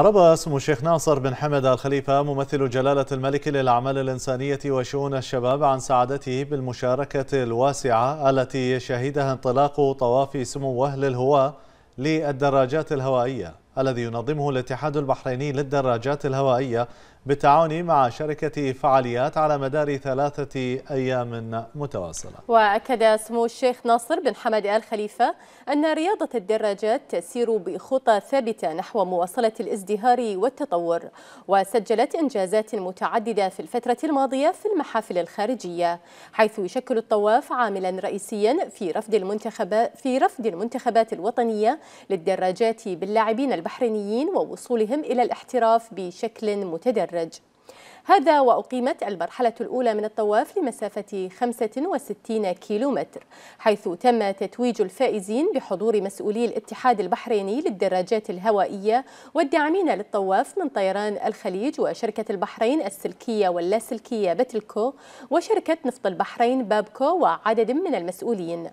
حرب اسم الشيخ ناصر بن حمد الخليفة ممثل جلالة الملك للأعمال الإنسانية وشؤون الشباب عن سعادته بالمشاركة الواسعة التي شهدها انطلاق طواف سموه للهواة للدراجات الهوائية الذي ينظمه الاتحاد البحريني للدراجات الهوائية بالتعاون مع شركة فعاليات على مدار ثلاثة أيام متواصلة وأكد سمو الشيخ ناصر بن حمد آل خليفة أن رياضة الدراجات تسير بخطى ثابتة نحو مواصلة الازدهار والتطور وسجلت إنجازات متعددة في الفترة الماضية في المحافل الخارجية حيث يشكل الطواف عاملا رئيسيا في رفض المنتخبات في رفض المنتخبات الوطنية للدراجات باللاعبين البحرينيين ووصولهم إلى الاحتراف بشكل متدرج المدرج هذا وأقيمت المرحلة الأولى من الطواف لمسافة 65 كيلومتر حيث تم تتويج الفائزين بحضور مسؤولي الاتحاد البحريني للدراجات الهوائية والداعمين للطواف من طيران الخليج وشركة البحرين السلكية واللاسلكية بتلكو وشركة نفط البحرين بابكو وعدد من المسؤولين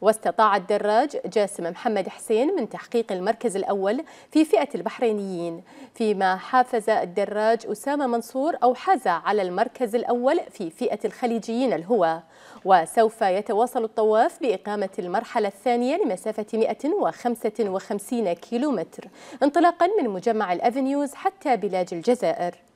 واستطاع الدراج جاسم محمد حسين من تحقيق المركز الأول في فئة البحرينيين فيما حافز الدراج أسامة منصور أو حاز على المركز الأول في فئة الخليجيين الهوى وسوف يتواصل الطواف بإقامة المرحلة الثانية لمسافة 155 كيلومتر انطلاقا من مجمع الأفنيوز حتى بلاد الجزائر